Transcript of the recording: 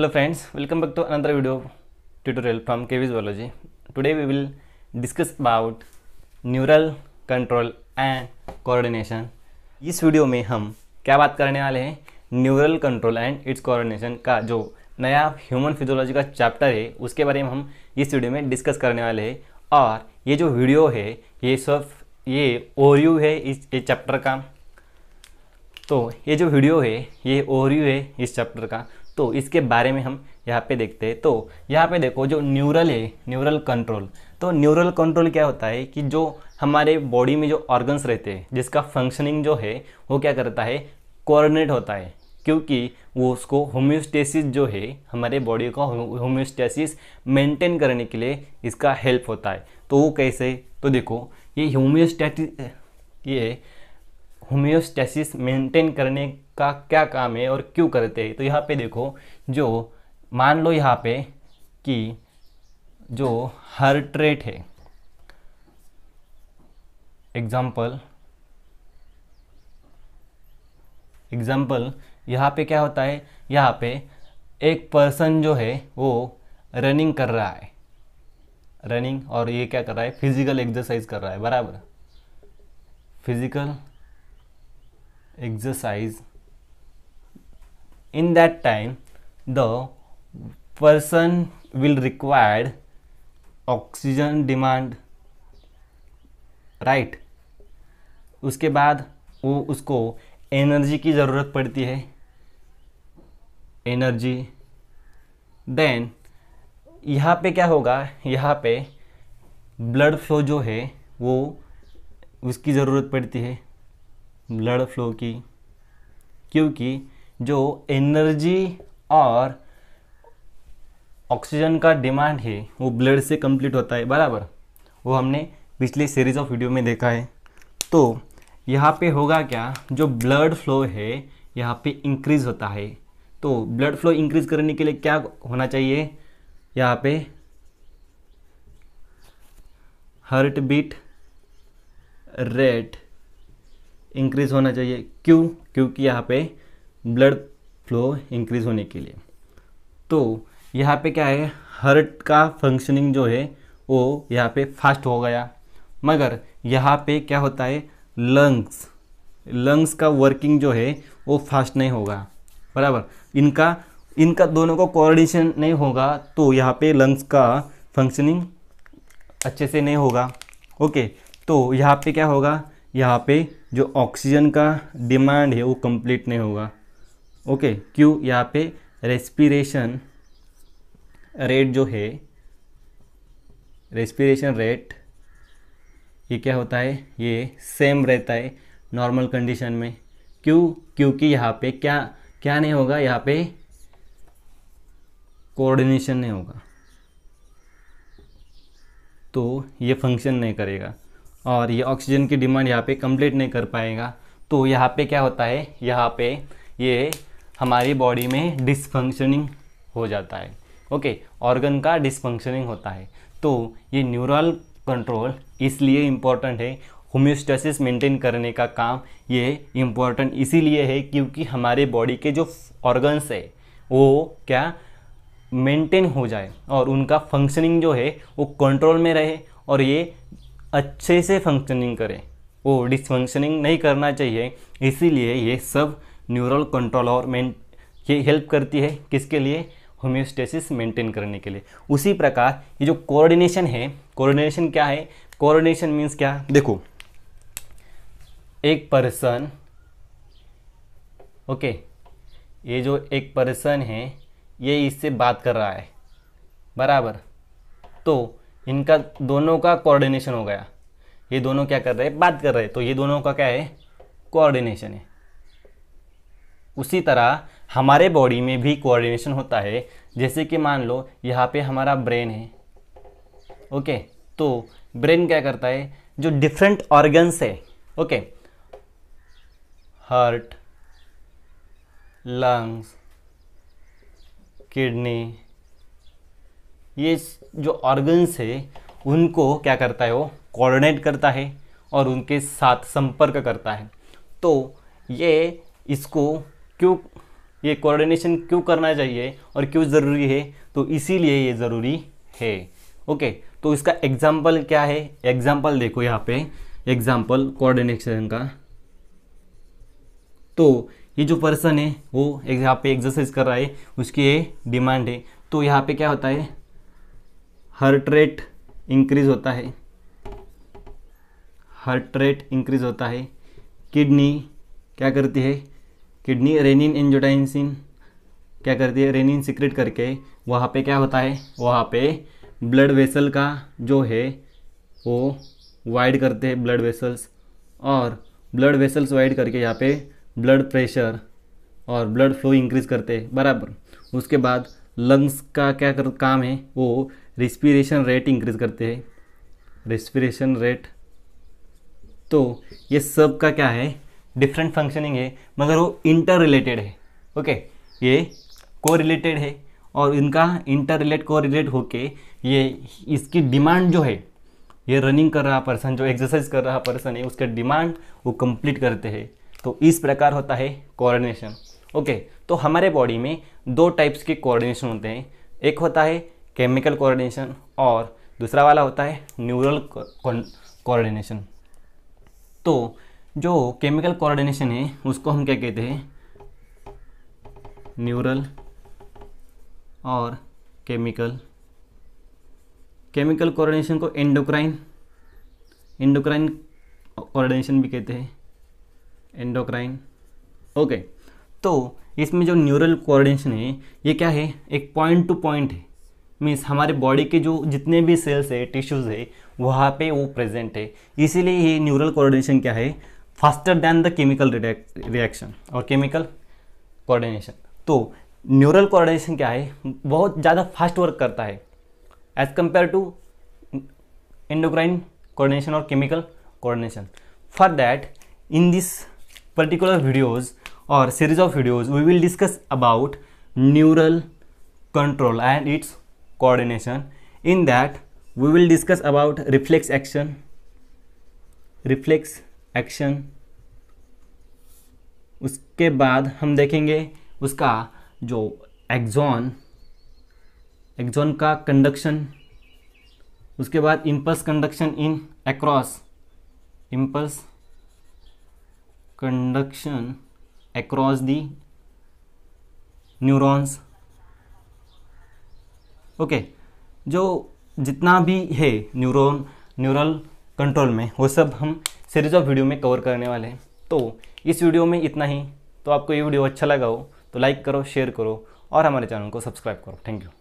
hello friends welcome back to another video tutorial from KV's biology today we will discuss about neural control and coordination इस video में हम क्या बात करने वाले हैं neural control and its coordination का जो नया ह्यूमन फिजोलॉजी का चैप्टर है उसके बारे में हम इस वीडियो में डिस्कस करने वाले हैं और ये जो वीडियो है ये सब ये ओवरव्यू है इस चैप्टर का तो ये जो वीडियो है ये ओवरव्यू है इस चैप्टर का तो इसके बारे में हम यहाँ पे देखते हैं तो यहाँ पे देखो जो न्यूरल है न्यूरल कंट्रोल तो न्यूरल कंट्रोल क्या होता है कि जो हमारे बॉडी में जो ऑर्गन्स रहते हैं जिसका फंक्शनिंग जो है वो क्या करता है कोऑर्डिनेट होता है क्योंकि वो उसको होम्योस्टेसिस जो है हमारे बॉडी का होम्योस्टेसिस मेंटेन करने के लिए इसका हेल्प होता है तो वो कैसे तो देखो ये होम्योस्टेटिस ये होम्योस्टेसिस मेंटेन करने का क्या काम है और क्यों करते हैं तो यहाँ पे देखो जो मान लो यहाँ पे कि जो हार्ट रेट है एग्जाम्पल एग्जाम्पल यहाँ पे क्या होता है यहाँ पे एक पर्सन जो है वो रनिंग कर रहा है रनिंग और ये क्या कर रहा है फिजिकल एक्सरसाइज कर रहा है बराबर physical exercise in that time the person will require oxygen demand right उसके बाद वो उसको एनर्जी की ज़रूरत पड़ती है एनर्जी देन यहाँ पे क्या होगा यहाँ पे ब्लड फ्लो जो है वो उसकी ज़रूरत पड़ती है ब्लड फ्लो की क्योंकि जो एनर्जी और ऑक्सीजन का डिमांड है वो ब्लड से कंप्लीट होता है बराबर वो हमने पिछले सीरीज ऑफ वीडियो में देखा है तो यहाँ पे होगा क्या जो ब्लड फ्लो है यहाँ पे इंक्रीज होता है तो ब्लड फ्लो इंक्रीज करने के लिए क्या होना चाहिए यहाँ पे हर्ट बीट रेट इंक्रीज़ होना चाहिए क्यों क्योंकि यहाँ पे ब्लड फ्लो इंक्रीज़ होने के लिए तो यहाँ पे क्या है हर्ट का फंक्शनिंग जो है वो यहाँ पे फास्ट हो गया मगर यहाँ पे क्या होता है लंग्स लंग्स का वर्किंग जो है वो फास्ट नहीं होगा बराबर इनका इनका दोनों को कोऑर्डिनेशन नहीं होगा तो यहाँ पे लंग्स का फंक्शनिंग अच्छे से नहीं होगा ओके तो यहाँ पे क्या होगा यहाँ पे जो ऑक्सीजन का डिमांड है वो कंप्लीट नहीं होगा ओके क्यों यहाँ पे रेस्पिरेशन रेट जो है रेस्पिरेशन रेट ये क्या होता है ये सेम रहता है नॉर्मल कंडीशन में क्यों क्योंकि यहाँ पे क्या क्या नहीं होगा यहाँ पे कोऑर्डिनेशन नहीं होगा तो ये फंक्शन नहीं करेगा और ये ऑक्सीजन की डिमांड यहाँ पे कंप्लीट नहीं कर पाएगा तो यहाँ पे क्या होता है यहाँ पे ये हमारी बॉडी में डिसफंक्शनिंग हो जाता है ओके ऑर्गन का डिसफंक्शनिंग होता है तो ये न्यूरल कंट्रोल इसलिए इम्पॉर्टेंट है होम्योस्टेसिस मेंटेन करने का काम ये इम्पॉर्टेंट इसीलिए है क्योंकि हमारे बॉडी के जो ऑर्गन्स है वो क्या मेंटेन हो जाए और उनका फंक्शनिंग जो है वो कंट्रोल में रहे और ये अच्छे से फंक्शनिंग करें वो डिसफंक्शनिंग नहीं करना चाहिए इसीलिए ये सब न्यूरल कंट्रोल और मेन ये हेल्प करती है किसके लिए होम्योस्टेसिस मेंटेन करने के लिए उसी प्रकार ये जो कोऑर्डिनेशन है कोऑर्डिनेशन क्या है कोऑर्डिनेशन मीन्स क्या देखो एक पर्सन ओके ये जो एक पर्सन है ये इससे बात कर रहा है बराबर तो इनका दोनों का कोऑर्डिनेशन हो गया ये दोनों क्या कर रहे हैं बात कर रहे हैं तो ये दोनों का क्या है कोऑर्डिनेशन है उसी तरह हमारे बॉडी में भी कोऑर्डिनेशन होता है जैसे कि मान लो यहाँ पे हमारा ब्रेन है ओके तो ब्रेन क्या करता है जो डिफरेंट ऑर्गन्स है ओके हार्ट लंग्स किडनी ये जो ऑर्गन्स है उनको क्या करता है वो कोऑर्डिनेट करता है और उनके साथ संपर्क करता है तो ये इसको क्यों ये कोऑर्डिनेशन क्यों करना चाहिए और क्यों ज़रूरी है तो इसीलिए ये ज़रूरी है ओके तो इसका एग्जाम्पल क्या है एग्जाम्पल देखो यहाँ पे एग्जाम्पल कोऑर्डिनेशन का तो ये जो पर्सन है वो यहाँ पे एक्सरसाइज कर रहा है उसकी ये डिमांड है तो यहाँ पे क्या होता है हर्ट रेट इंक्रीज होता है हार्ट रेट इंक्रीज होता है किडनी क्या करती है किडनी रेनिन एंजोटाइनसिन क्या करती है रेनिन सिक्रेट करके वहाँ पे क्या होता है वहाँ पे ब्लड वेसल का जो है वो वाइड करते हैं ब्लड वेसल्स और ब्लड वेसल्स वाइड करके यहाँ पे ब्लड प्रेशर और ब्लड फ्लो इंक्रीज करते हैं बराबर उसके बाद लंग्स का क्या कर काम है वो रिस्पिरेशन रेट इंक्रीज करते हैं रिस्पिरेशन रेट तो ये सब का क्या है डिफरेंट फंक्शनिंग है मगर वो इंटर रिलेटेड है ओके ये को रिलेटेड है और इनका इंटर रिलेट को रिलेट होके ये इसकी डिमांड जो है ये रनिंग कर रहा पर्सन जो एक्सरसाइज कर रहा पर्सन है उसका डिमांड वो कंप्लीट करते हैं तो इस प्रकार होता है कोऑर्डिनेशन ओके तो हमारे बॉडी में दो टाइप्स के कोऑर्डिनेशन होते हैं एक होता है केमिकल कोऑर्डिनेशन और दूसरा वाला होता है न्यूरल कोऑर्डिनेशन तो जो केमिकल कोऑर्डिनेशन है उसको हम क्या कहते हैं न्यूरल और केमिकल केमिकल कोऑर्डिनेशन को एंडोक्राइन एंडोक्राइन कोऑर्डिनेशन भी कहते हैं एंडोक्राइन ओके तो इसमें जो न्यूरल कोऑर्डिनेशन है ये क्या है एक पॉइंट टू पॉइंट है मीन्स हमारे बॉडी के जो जितने भी सेल्स है टिश्यूज है वहाँ पे वो प्रेजेंट है इसीलिए ये न्यूरल कोऑर्डिनेशन क्या है faster than the chemical reaction और केमिकल कोऑर्डिनेशन तो न्यूरल कोऑर्डिनेशन क्या है बहुत ज़्यादा फास्ट वर्क करता है as compare to endocrine coordination और chemical coordination for that in this particular videos और series of videos we will discuss about neural control and its coordination in that we will discuss about reflex action reflex action उसके बाद हम देखेंगे उसका जो Exxon Exxon का conduction उसके बाद impulse conduction in across impulse conduction across the neurons okay जो जितना भी है न्यूरोन न्यूरल कंट्रोल में वो सब हम सीरीज ऑफ वीडियो में कवर करने वाले हैं तो इस वीडियो में इतना ही तो आपको ये वीडियो अच्छा लगा हो तो लाइक करो शेयर करो और हमारे चैनल को सब्सक्राइब करो थैंक यू